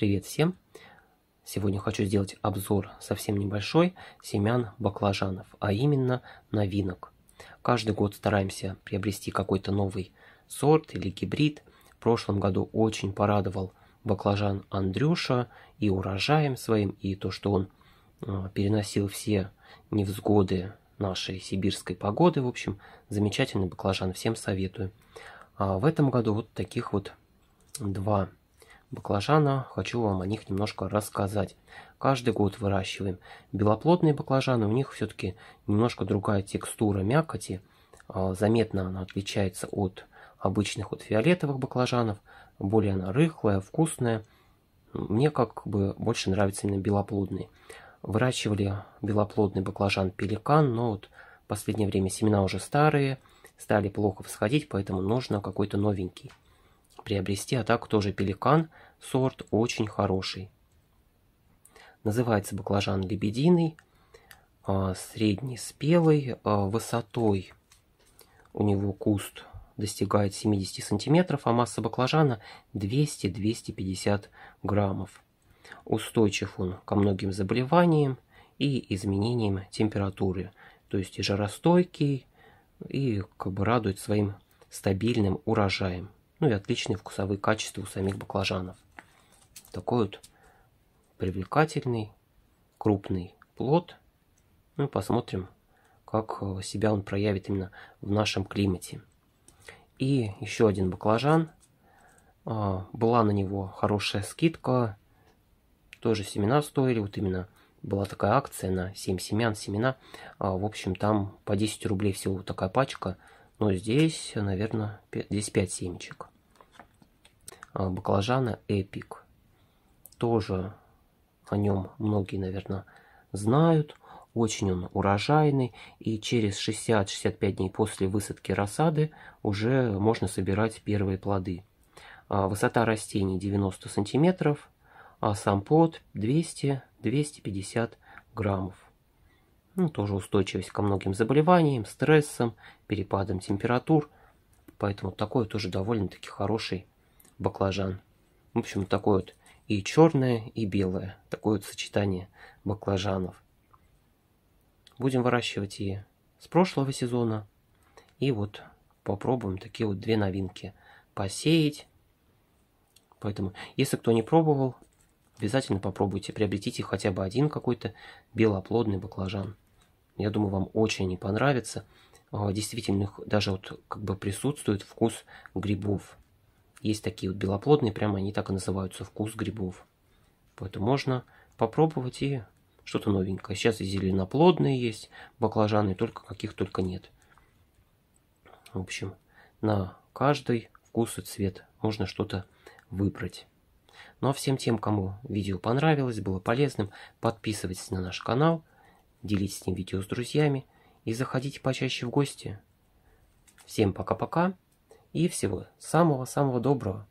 Привет всем! Сегодня хочу сделать обзор совсем небольшой семян баклажанов, а именно новинок. Каждый год стараемся приобрести какой-то новый сорт или гибрид. В прошлом году очень порадовал баклажан Андрюша и урожаем своим, и то, что он а, переносил все невзгоды нашей сибирской погоды. В общем, замечательный баклажан, всем советую. А в этом году вот таких вот два баклажана, хочу вам о них немножко рассказать. Каждый год выращиваем. Белоплотные баклажаны, у них все-таки немножко другая текстура мякоти. А, заметно она отличается от обычных вот фиолетовых баклажанов. Более она рыхлая, вкусная. Мне как бы больше нравится именно белоплодный. Выращивали белоплодный баклажан пеликан, но вот в последнее время семена уже старые, стали плохо всходить, поэтому нужно какой-то новенький приобрести а так тоже пеликан, сорт очень хороший. Называется баклажан лебединый, а, среднеспелый, а, высотой у него куст достигает 70 сантиметров, а масса баклажана 200-250 граммов. Устойчив он ко многим заболеваниям и изменениям температуры, то есть и жаростойкий, и как бы радует своим стабильным урожаем. Ну и отличные вкусовые качества у самих баклажанов. Такой вот привлекательный, крупный плод. Ну и посмотрим, как э, себя он проявит именно в нашем климате. И еще один баклажан. А, была на него хорошая скидка. Тоже семена стоили. Вот именно была такая акция на 7 семян, семена. А, в общем, там по 10 рублей всего такая пачка – но здесь, наверное, 5, здесь 5 семечек. А, Баклажана Эпик. Тоже о нем многие, наверное, знают. Очень он урожайный, и через 60-65 дней после высадки рассады уже можно собирать первые плоды. А, высота растений 90 сантиметров, а сам плод 200-250 граммов ну, тоже устойчивость ко многим заболеваниям, стрессам, перепадам температур. Поэтому такой тоже довольно-таки хороший баклажан. В общем, такое вот и черное, и белое. Такое вот сочетание баклажанов. Будем выращивать и с прошлого сезона. И вот попробуем такие вот две новинки посеять. Поэтому, если кто не пробовал, обязательно попробуйте. Приобретите хотя бы один какой-то белоплодный баклажан я думаю, вам очень не понравится. А, действительно, даже вот как бы присутствует вкус грибов. Есть такие вот белоплодные, прямо они так и называются, вкус грибов. Поэтому можно попробовать и что-то новенькое. Сейчас и зеленоплодные есть, баклажаны, только каких только нет. В общем, на каждый вкус и цвет можно что-то выбрать. Ну а всем тем, кому видео понравилось, было полезным, подписывайтесь на наш канал – делить с ним видео с друзьями и заходить почаще в гости. Всем пока-пока и всего самого-самого доброго.